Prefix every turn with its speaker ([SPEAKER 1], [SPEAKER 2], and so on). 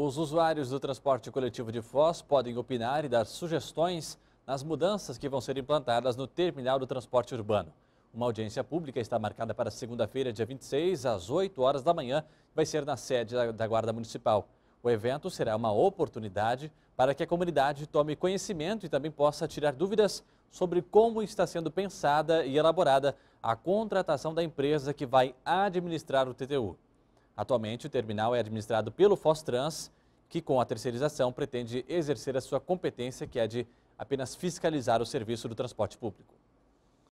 [SPEAKER 1] Os usuários do transporte coletivo de Foz podem opinar e dar sugestões nas mudanças que vão ser implantadas no terminal do transporte urbano. Uma audiência pública está marcada para segunda-feira, dia 26, às 8 horas da manhã, e vai ser na sede da Guarda Municipal. O evento será uma oportunidade para que a comunidade tome conhecimento e também possa tirar dúvidas sobre como está sendo pensada e elaborada a contratação da empresa que vai administrar o TTU. Atualmente, o terminal é administrado pelo Fostrans, que com a terceirização pretende exercer a sua competência, que é de apenas fiscalizar o serviço do transporte público.